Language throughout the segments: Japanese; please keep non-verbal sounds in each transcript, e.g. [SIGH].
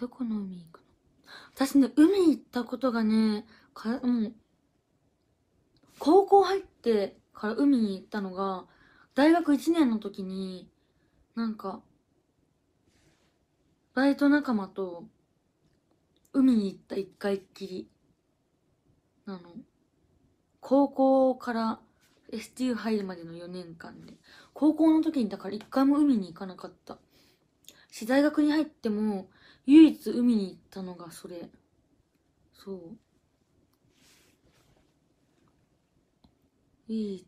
どこの海行くの私ね、海行ったことがね、か、うん、高校入ってから海に行ったのが、大学1年の時に、なんか、バイト仲間と、海に行った一回っきり。なの。高校から STU 入るまでの4年間で。高校の時にだから一回も海に行かなかった。し、大学に入っても、唯一海に行ったのがそれそう唯一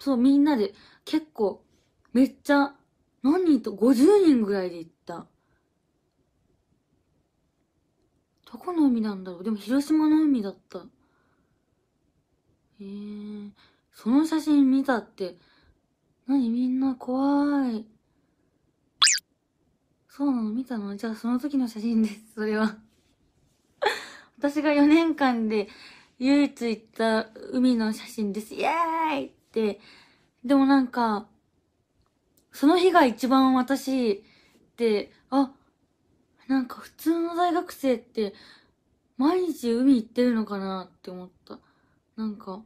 そうみんなで結構めっちゃ何人と50人ぐらいで行ったどこの海なんだろうでも広島の海だったへえー、その写真見たって何みんな怖いそうなの見たのじゃあその時の写真です、それは [LAUGHS] 私が4年間で唯一行った海の写真です。イエーイって。でもなんか、その日が一番私って、あ、なんか普通の大学生って毎日海行ってるのかなって思った。なんか、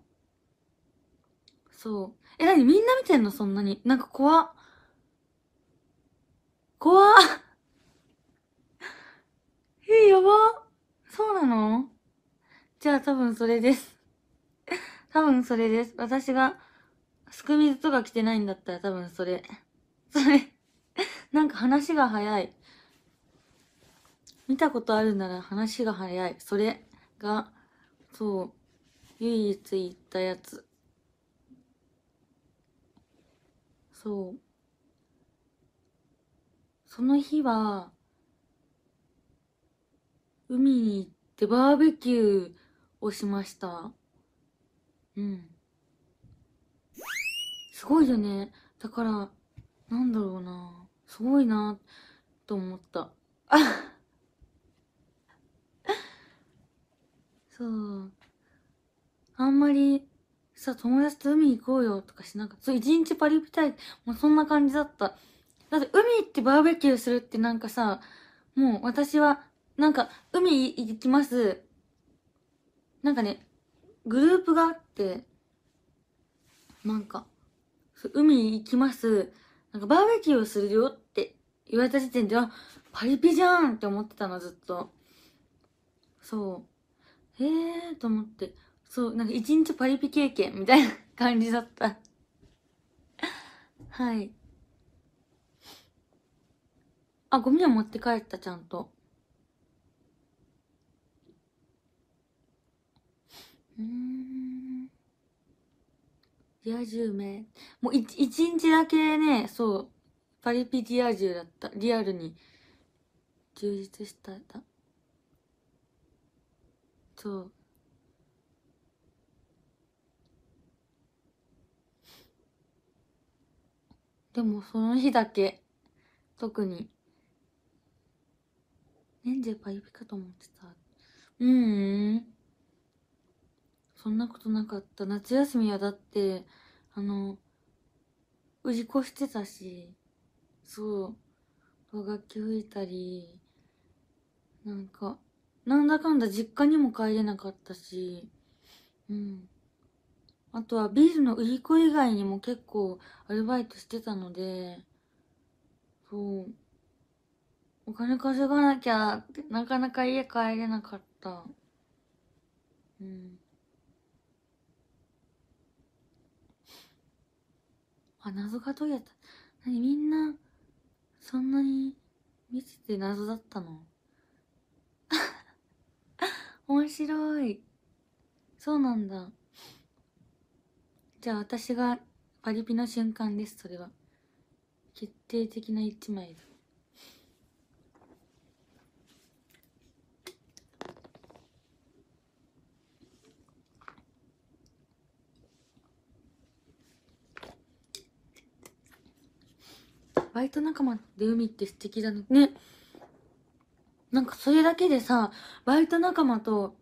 そう。え、なにみんな見てんのそんなに。なんか怖っ。怖っやばそうなのじゃあ多分それです。[LAUGHS] 多分それです。私が、すく水とか着てないんだったら多分それ。それ [LAUGHS] なんか話が早い。見たことあるなら話が早い。それが、そう、唯一言ったやつ。そう。その日は、海に行ってバーベキューをしました。うん。すごいよね。だから、なんだろうな。すごいな、と思った。あ [LAUGHS] そう。あんまり、さ、友達と海行こうよとかしなかそう、一日パリピたい。もうそんな感じだった。だって海行ってバーベキューするってなんかさ、もう私はなんか、海行きます。なんかね、グループがあって、なんか、海行きます。なんかバーベキューをするよって言われた時点で、あ、パリピじゃんって思ってたの、ずっと。そう。へえーと思って。そう、なんか一日パリピ経験みたいな感じだった。はい。あ、ゴミは持って帰った、ちゃんと。リア充名。もう一日だけね、そう、パリピリア充だった。リアルに充実したそう。でもその日だけ、特に。年中パリピかと思ってた。うーん。そんなことなかった。夏休みはだって、あの、売り子してたし、そう、和楽器吹いたり、なんか、なんだかんだ実家にも帰れなかったし、うん。あとはビールの売り子以外にも結構アルバイトしてたので、そう、お金稼がなきゃってなかなか家帰れなかった。うん。あ、謎が解けた。なにみんな、そんなに見てて謎だったの [LAUGHS] 面白い。そうなんだ。じゃあ私がパリピの瞬間です、それは。決定的な一枚だ。バイト仲間で海って素敵だね。ね。なんかそれだけでさ、バイト仲間と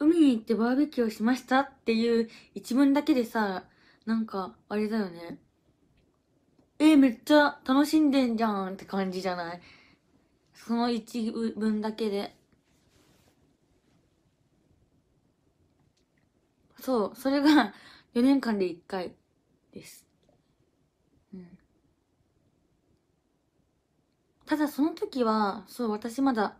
海に行ってバーベキューしましたっていう一文だけでさ、なんかあれだよね。えー、めっちゃ楽しんでんじゃんって感じじゃないその一文だけで。そう、それが4年間で1回です。ただその時は、そう、私まだ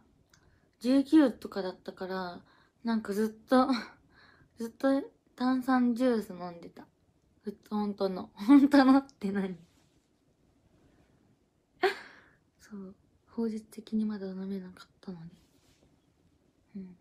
19とかだったから、なんかずっと [LAUGHS] ずっと炭酸ジュース飲んでた。ふっ本当の。本当のって何 [LAUGHS] そう。法律的にまだ飲めなかったのに。うん。